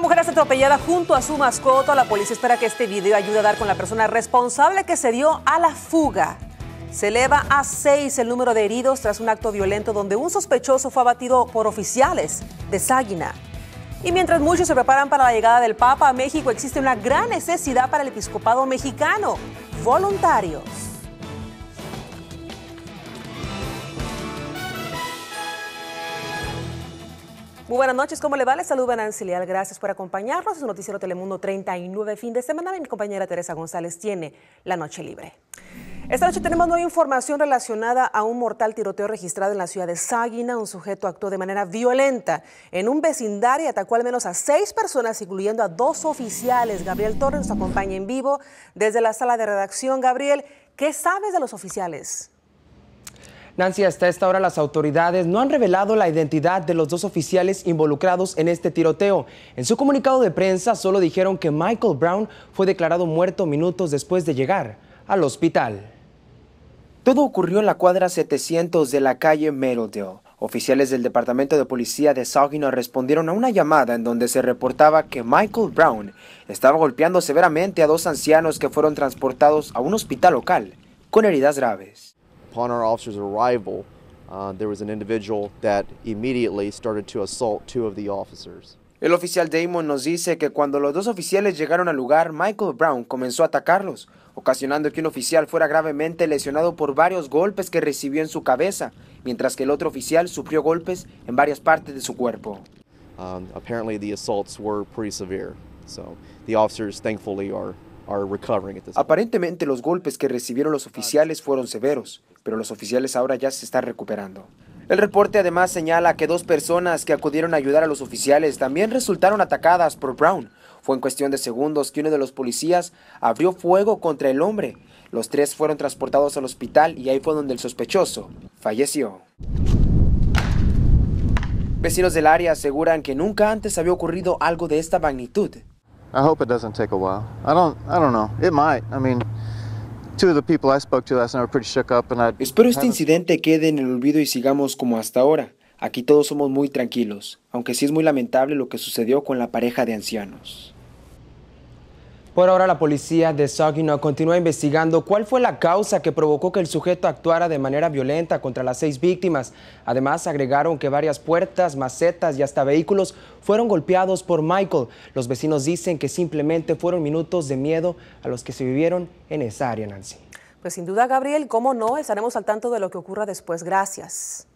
mujer es atropellada junto a su mascota. La policía espera que este video ayude a dar con la persona responsable que se dio a la fuga. Se eleva a seis el número de heridos tras un acto violento donde un sospechoso fue abatido por oficiales de Ságuina. Y mientras muchos se preparan para la llegada del Papa a México, existe una gran necesidad para el episcopado mexicano, voluntarios. Muy buenas noches, ¿cómo le va? Les saluda Nancy Leal, gracias por acompañarnos. Es noticiero Telemundo 39, fin de semana. Mi compañera Teresa González tiene la noche libre. Esta noche tenemos nueva información relacionada a un mortal tiroteo registrado en la ciudad de Ságuina. Un sujeto actuó de manera violenta en un vecindario y atacó al menos a seis personas, incluyendo a dos oficiales. Gabriel Torres nos acompaña en vivo desde la sala de redacción. Gabriel, ¿qué sabes de los oficiales? Nancy, hasta esta hora las autoridades no han revelado la identidad de los dos oficiales involucrados en este tiroteo. En su comunicado de prensa solo dijeron que Michael Brown fue declarado muerto minutos después de llegar al hospital. Todo ocurrió en la cuadra 700 de la calle Meadowdale. Oficiales del Departamento de Policía de Saugino respondieron a una llamada en donde se reportaba que Michael Brown estaba golpeando severamente a dos ancianos que fueron transportados a un hospital local con heridas graves. Upon our officer's arrival, uh, there was an individual that immediately started to assault two of the officers. El oficial Damon nos dice que cuando los dos oficiales llegaron al lugar, Michael Brown comenzó a atacarlos, ocasionando que un oficial fuera gravemente lesionado por varios golpes que recibió en su cabeza, mientras que el otro oficial sufrió golpes en varias partes de su cuerpo. Um, apparently the assaults were pretty severe, so the officers thankfully are Aparentemente los golpes que recibieron los oficiales fueron severos, pero los oficiales ahora ya se están recuperando. El reporte además señala que dos personas que acudieron a ayudar a los oficiales también resultaron atacadas por Brown. Fue en cuestión de segundos que uno de los policías abrió fuego contra el hombre. Los tres fueron transportados al hospital y ahí fue donde el sospechoso falleció. Vecinos del área aseguran que nunca antes había ocurrido algo de esta magnitud. I hope it doesn't take a while. I don't, I don't know. It might. I mean, Espero este incidente quede en el olvido y sigamos como hasta ahora. Aquí todos somos muy tranquilos, aunque sí es muy lamentable lo que sucedió con la pareja de ancianos. Por ahora, la policía de Saginaw continúa investigando cuál fue la causa que provocó que el sujeto actuara de manera violenta contra las seis víctimas. Además, agregaron que varias puertas, macetas y hasta vehículos fueron golpeados por Michael. Los vecinos dicen que simplemente fueron minutos de miedo a los que se vivieron en esa área, Nancy. Pues sin duda, Gabriel, cómo no, estaremos al tanto de lo que ocurra después. Gracias.